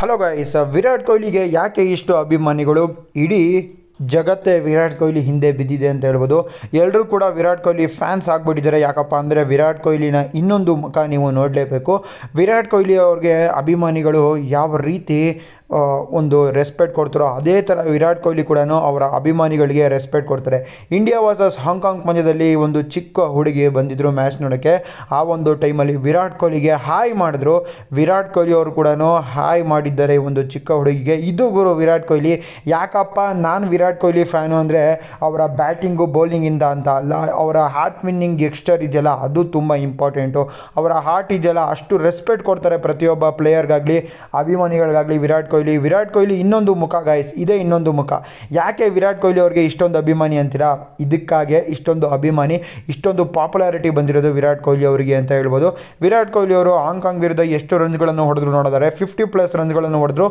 hello guys Virat ಕೊಹ್ಲಿಗೆ ಯಾಕೆ ಇಷ್ಟು ಅಭಿಮಾನಿಗಳು ಇಡೀ ಜಗತ್ತೇ ವಿರಾಟ್ ಕೊಹ್ಲಿ ಹಿಂದೆ ಬಿದ್ದಿದೆ ಅಂತ ಹೇಳ್ಬೋದು ಎಲ್ಲರೂ ಕೂಡ ವಿರಾಟ್ ಕೊಹ್ಲಿ ಫ್ಯಾನ್ಸ್ ಆಗಿಬಿಟ್ಟಿದ್ದಾರೆ ಯಾಕಪ್ಪ ಅಂದರೆ ವಿರಾಟ್ ಕೊಹ್ಲಿನ ಇನ್ನೊಂದು ಮುಖ ನೀವು ನೋಡಲೇಬೇಕು ವಿರಾಟ್ ಕೊಹ್ಲಿ ಅವ್ರಿಗೆ ಅಭಿಮಾನಿಗಳು ಯಾವ ರೀತಿ ಒಂದು ರೆಸ್ಪೆಕ್ಟ್ ಕೊಡ್ತಾರೋ ಅದೇ ಥರ ವಿರಾಟ್ ಕೊಹ್ಲಿ ಕೂಡ ಅವರ ಅಭಿಮಾನಿಗಳಿಗೆ ರೆಸ್ಪೆಕ್ಟ್ ಕೊಡ್ತಾರೆ ಇಂಡಿಯಾ ವರ್ಸಸ್ ಹಾಂಗ್ಕಾಂಗ್ ಪಂದ್ಯದಲ್ಲಿ ಒಂದು ಚಿಕ್ಕ ಹುಡುಗಿ ಬಂದಿದ್ದರು ಮ್ಯಾಚ್ ನೋಡೋಕ್ಕೆ ಆ ಒಂದು ಟೈಮಲ್ಲಿ ವಿರಾಟ್ ಕೊಹ್ಲಿಗೆ ಹಾಯ್ ಮಾಡಿದ್ರು ವಿರಾಟ್ ಕೊಹ್ಲಿ ಅವರು ಕೂಡ ಹಾಯ್ ಮಾಡಿದ್ದಾರೆ ಒಂದು ಚಿಕ್ಕ ಹುಡುಗಿಗೆ ಇದು ಗುರು ವಿರಾಟ್ ಕೊಹ್ಲಿ ಯಾಕಪ್ಪ ನಾನು ವಿರಾಟ್ ಕೊಹ್ಲಿ ಫ್ಯಾನು ಅಂದರೆ ಅವರ ಬ್ಯಾಟಿಂಗು ಬೌಲಿಂಗಿಂದ ಅಂತ ಅಲ್ಲ ಅವರ ಹಾರ್ಟ್ ವಿನ್ನಿಂಗ್ ಎಕ್ಸ್ಟರ್ ಇದೆಯಲ್ಲ ಅದು ತುಂಬ ಇಂಪಾರ್ಟೆಂಟು ಅವರ ಹಾರ್ಟ್ ಇದೆಯಲ್ಲ ಅಷ್ಟು ರೆಸ್ಪೆಕ್ಟ್ ಕೊಡ್ತಾರೆ ಪ್ರತಿಯೊಬ್ಬ ಪ್ಲೇಯರ್ಗಾಗಲಿ ಅಭಿಮಾನಿಗಳಿಗಾಗಲಿ ವಿರಾಟ್ ಕೊಹ್ಲಿ ಕೊಹ್ಲಿ ವಿರಾಟ್ ಕೊಹ್ಲಿ ಇನ್ನೊಂದು ಮುಖ ಗಾಯಸ್ ಇದೇ ಇನ್ನೊಂದು ಮುಖ ಯಾಕೆ ವಿರಾಟ್ ಕೊಹ್ಲಿ ಅವರಿಗೆ ಇಷ್ಟೊಂದು ಅಭಿಮಾನಿ ಅಂತೀರಾ ಇದಕ್ಕಾಗೆ ಇಷ್ಟೊಂದು ಅಭಿಮಾನಿ ಇಷ್ಟೊಂದು ಪಾಪ್ಯುಲಾರಿಟಿ ಬಂದಿರೋದು ವಿರಾಟ್ ಕೊಹ್ಲಿ ಅವರಿಗೆ ಅಂತ ಹೇಳ್ಬೋದು ವಿರಾಟ್ ಕೊಹ್ಲಿ ಅವರು ಹಾಂಗ್ಕಾಂಗ್ ವಿರುದ್ಧ ಎಷ್ಟು ರನ್ಗಳನ್ನು ಹೊಡೆದ್ರು ನೋಡಿದರೆ ಫಿಫ್ಟಿ ಪ್ಲಸ್ ರನ್ಗಳನ್ನು ಹೊಡೆದ್ರು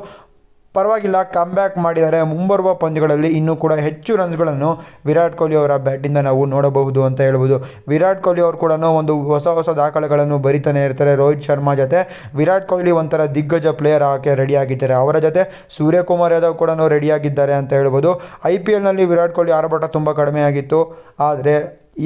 ಪರವಾಗಿಲ್ಲ ಕಮ್ ಬ್ಯಾಕ್ ಮಾಡಿದರೆ ಮುಂಬರುವ ಪಂದ್ಯಗಳಲ್ಲಿ ಇನ್ನೂ ಕೂಡ ಹೆಚ್ಚು ರನ್ಸ್ಗಳನ್ನು ವಿರಾಟ್ ಕೊಹ್ಲಿ ಅವರ ಬ್ಯಾಟಿಂದ ನಾವು ನೋಡಬಹುದು ಅಂತ ಹೇಳ್ಬೋದು ವಿರಾಟ್ ಕೊಹ್ಲಿ ಅವರು ಕೂಡ ಒಂದು ಹೊಸ ಹೊಸ ದಾಖಲೆಗಳನ್ನು ಬರಿತಾನೆ ಇರ್ತಾರೆ ರೋಹಿತ್ ಶರ್ಮಾ ಜೊತೆ ವಿರಾಟ್ ಕೊಹ್ಲಿ ಒಂಥರ ದಿಗ್ಗಜ ಪ್ಲೇಯರ್ ಆಕೆ ರೆಡಿಯಾಗಿದ್ದಾರೆ ಅವರ ಜೊತೆ ಸೂರ್ಯಕುಮಾರ್ ಯಾದವ್ ಕೂಡ ರೆಡಿಯಾಗಿದ್ದಾರೆ ಅಂತ ಹೇಳ್ಬೋದು ಐ ಪಿ ಎಲ್ನಲ್ಲಿ ವಿರಾಟ್ ಕೊಹ್ಲಿ ಆರ್ಭಟ ತುಂಬ ಆಗಿತ್ತು ಆದರೆ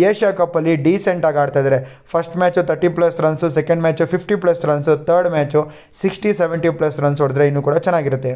ಏಷ್ಯಾ ಕಪ್ಪಲ್ಲಿ ಡೀಸೆಂಟಾಗಿ ಆಡ್ತಾ ಇದ್ದಾರೆ first match thirty plus runs second match fifty plus runs third match sixty seventy plus runs ಹೊಡೆದ್ರೆ ಇನ್ನೂ ಕೂಡ ಚೆನ್ನಾಗಿರುತ್ತೆ